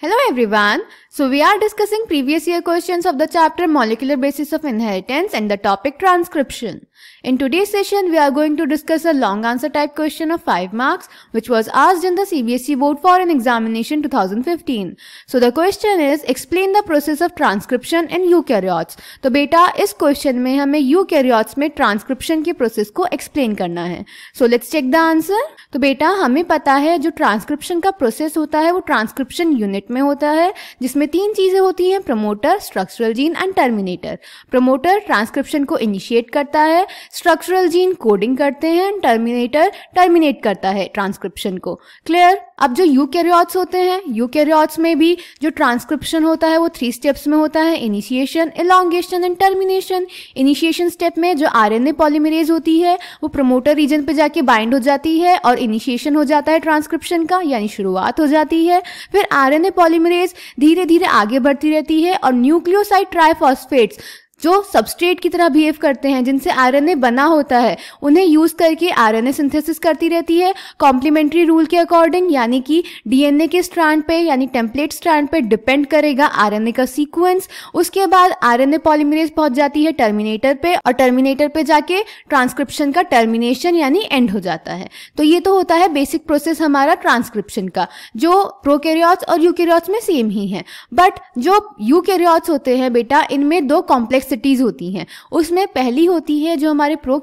Hello everyone. So we are discussing previous year questions of the chapter molecular basis of inheritance and the topic transcription. In today's session, we are going to discuss a long answer type question of 5 marks which was asked in the CBSE board for an examination 2015. So the question is explain the process of transcription in eukaryotes. तो बेटा इस question में हमें eukaryotes में transcription के process को explain करना है so let's check the answer तो बेटा हमें पता है जो ट्रांसक्रिप्शन का प्रोसेस होता है वो ट्रांसक्रिप्शन यूनिट में होता है जिसमें तीन चीज़ें होती हैं promoter structural gene and terminator promoter transcription को इनिशिएट करता है स्ट्रक्चरल जीन कोडिंग करते हैं टर्मिनेटर टर्मिनेट करता है ट्रांसक्रिप्शन को क्लियर अब जो यूकैरियोट्स होते हैं यूकैरियोट्स में भी जो ट्रांसक्रिप्शन होता है वो थ्री स्टेप्स में होता है initiation elongation and termination initiation step में जो आरएनए पॉलीमरेज होती है वो प्रमोटर रीजन पे जाके बाइंड हो जाती है और इनिशिएशन हो जाता है ट्रांसक्रिप्शन का यानी शुरुआत हो जाती है फिर आरएनए पॉलीमरेज धीरे धीरे आगे बढ़ती रहती है और न्यूक्लियोसाइड ट्राइफॉस्फेट्स जो सबस्ट्रेट की तरह बिहेव करते हैं जिनसे आरएनए बना होता है उन्हें यूज करके आरएनए सिंथेसिस करती रहती है कॉम्प्लीमेंट्री रूल के अकॉर्डिंग यानी कि डीएनए के स्ट्रैंड पे यानी टेम्पलेट स्ट्रैंड पे डिपेंड करेगा आरएनए का सीक्वेंस उसके बाद आरएनए एन पहुंच जाती है टर्मिनेटर पे और टर्मिनेटर पे जाके ट्रांसक्रिप्शन का टर्मिनेशन यानी एंड हो जाता है तो ये तो होता है बेसिक प्रोसेस हमारा ट्रांसक्रिप्शन का जो प्रोकेरियॉट्स और यूकैरियोट्स में सेम ही है बट जो यूकैरियोट्स होते हैं बेटा इनमें दो कॉम्प्लेक्स कॉम्प्लेक्सिटीज़ होती हैं उसमें पहली होती है जो हमारे प्रो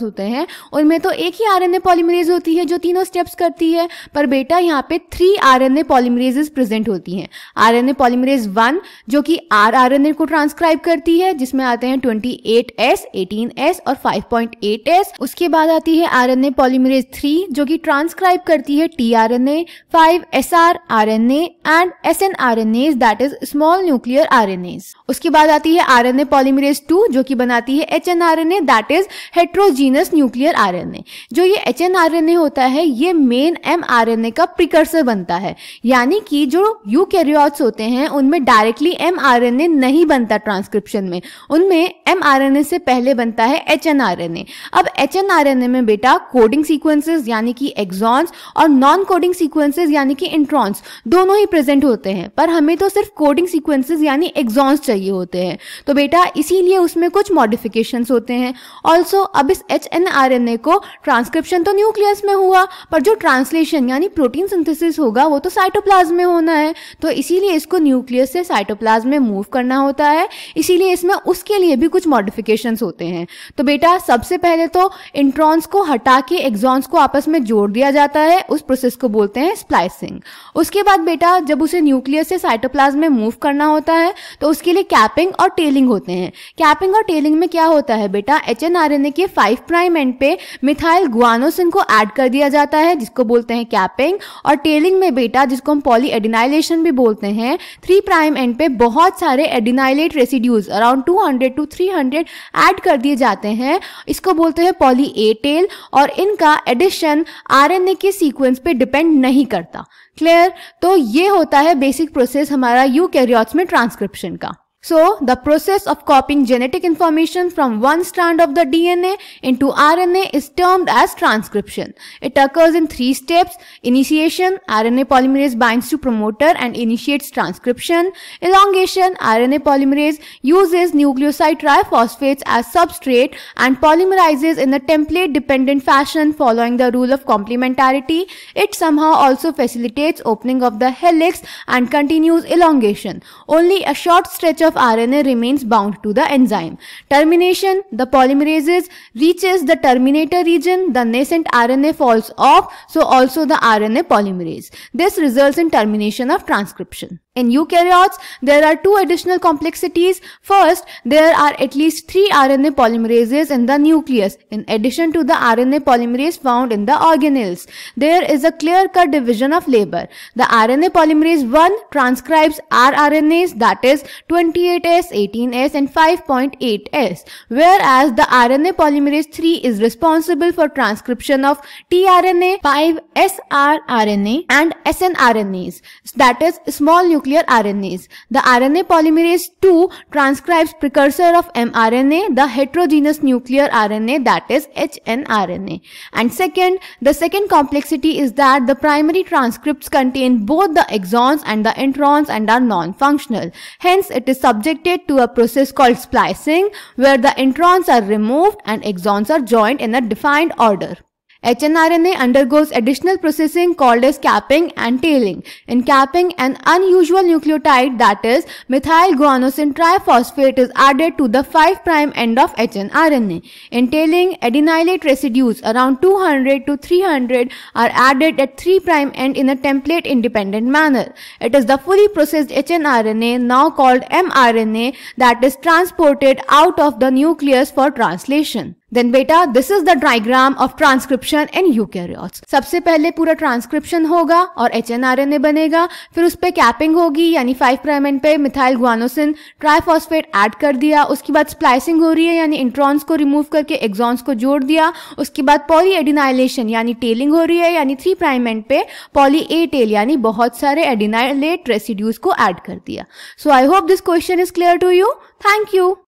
होते हैं उनमें तो एक ही आर एन पॉलीमरेज होती है जो तीनों स्टेप्स करती है पर बेटा यहाँ पे three R N polymerases present होती हैं आर एन पॉलीमरेज वन जो कि आर आर एन को ट्रांसक्राइब करती है जिसमें आते हैं twenty eight S eighteen S और फाइव पॉइंट एट एस उसके बाद आती है आर एन पॉलीमरेज थ्री जो कि ट्रांसक्राइब करती है T R N A five S R R N A and S N R N As that is small nuclear R N As उसके बाद आती है R N A polymerase two जो कि बनाती है H N R N A that is heterogeneous nuclear R N A जो ये H N R N A होता है ये main M R N A का प्रिकर्सर बनता है यानी कि जो यू कैरियोट्स होते हैं उनमें directly M R N A नहीं बनता ट्रांसक्रिप्शन में उनमें एम आर एन ए से पहले बनता है H N R N A अब H N R N A में बेटा कोडिंग सीक्वेंसेज यानी कि एग्जॉन्स और नॉन कोडिंग सीक्वेंसेज यानी कि इंट्रॉन्स दोनों ही प्रेजेंट होते हैं पर हमें तो सिर्फ कोडिंग सीक्वेंसेज यानी एग्जॉन्स चाहिए होते हैं तो बेटा इसीलिए उसमें कुछ मॉडिफिकेशन होते हैं ऑल्सो अब इस H N N R A को ट्रांसक्रिप्शन तो न्यूक्लियस में हुआ पर जो ट्रांसलेशन यानी प्रोटीन सिंथेसिस होगा वो तो साइटोप्लाज में होना है तो इसीलिए इसको न्यूक्लियस से साइटोप्लाज में मूव करना होता है इसीलिए इसमें उसके लिए भी कुछ मॉडिफिकेशन होते हैं तो बेटा सबसे पहले तो इंट्रॉन्स को हटा के एग्जॉन्स को आपस में जोड़ दिया जाता है उस प्रोसेस को बोलते हैं स्प्लाइसिंग उसके बाद बेटा जब उसे न्यूक्लियस से साइटोप्लाज में मूव करना होता है तो उसके लिए कैपिंग और टेलिंग होते हैं हैं कैपिंग और टेलिंग में क्या होता है बेटा H N N R A के फाइव प्राइम एंड पे मिथाइल ग्वानोसिन को ऐड कर दिया जाता है जिसको बोलते हैं कैपिंग और टेलिंग में बेटा जिसको हम पॉली एडिनाइलेशन भी बोलते हैं थ्री प्राइम एंड पे बहुत सारे adenylate residues around two hundred to three hundred add कर दिए जाते हैं इसको बोलते हैं पॉली ए टेल और इनका एडिशन आर एन ए के सीक्वेंस पे डिपेंड नहीं करता क्लियर तो ये होता है बेसिक प्रोसेस हमारा यू में ट्रांसक्रिप्शन का So, the process of copying genetic information from one strand of the DNA into RNA is termed as transcription. It occurs in three steps. Initiation, RNA polymerase binds to promoter and initiates transcription. Elongation, RNA polymerase uses nucleoside triphosphates as substrate and polymerizes in a template-dependent fashion following the rule of complementarity. It somehow also facilitates opening of the helix and continues elongation. Only a short stretch of of RNA remains bound to the enzyme. Termination, the polymerases reaches the terminator region, the nascent RNA falls off, so also the RNA polymerase. This results in termination of transcription. In eukaryotes, there are two additional complexities. First, there are at least three RNA polymerases in the nucleus, in addition to the RNA polymerase found in the organelles. There is a clear-cut division of labor. The RNA polymerase 1 transcribes rRNAs, that is 28S, 18S and 5.8S, whereas the RNA polymerase 3 is responsible for transcription of tRNA, 5 sRRNA and snRNAs, that is small nucleus nuclear RNAs. The RNA polymerase II transcribes precursor of mRNA, the heterogeneous nuclear RNA that is hnRNA. And second, the second complexity is that the primary transcripts contain both the exons and the introns and are non-functional. Hence, it is subjected to a process called splicing where the introns are removed and exons are joined in a defined order. HNRNA undergoes additional processing called as capping and tailing. In capping, an unusual nucleotide that is methyl guanosine triphosphate is added to the 5' end of HNRNA. In tailing, adenylate residues around 200 to 300 are added at 3' end in a template independent manner. It is the fully processed HNRNA now called mRNA that is transported out of the nucleus for translation. Then बेटा this is the diagram of transcription in eukaryotes सबसे पहले पूरा ट्रांसक्रिप्शन होगा और H N N R A बनेगा फिर उस पर कैपिंग होगी यानी फाइव प्राइम एंड पे मिथाइल ग्वानोसिन ट्राइफॉस्फेट एड कर दिया उसके बाद स्प्लाइसिंग हो रही है यानी इंट्रॉन्स को रिमूव करके एग्जॉन्स को जोड़ दिया उसके बाद पॉली एडिनाइलेशन यानी टेलिंग हो रही है यानी थ्री प्राइम एंड पे पॉली ए टेल यानी बहुत सारे एडिनाइलेट रेसिड्यूज को एड कर दिया so I hope this question is clear to you thank you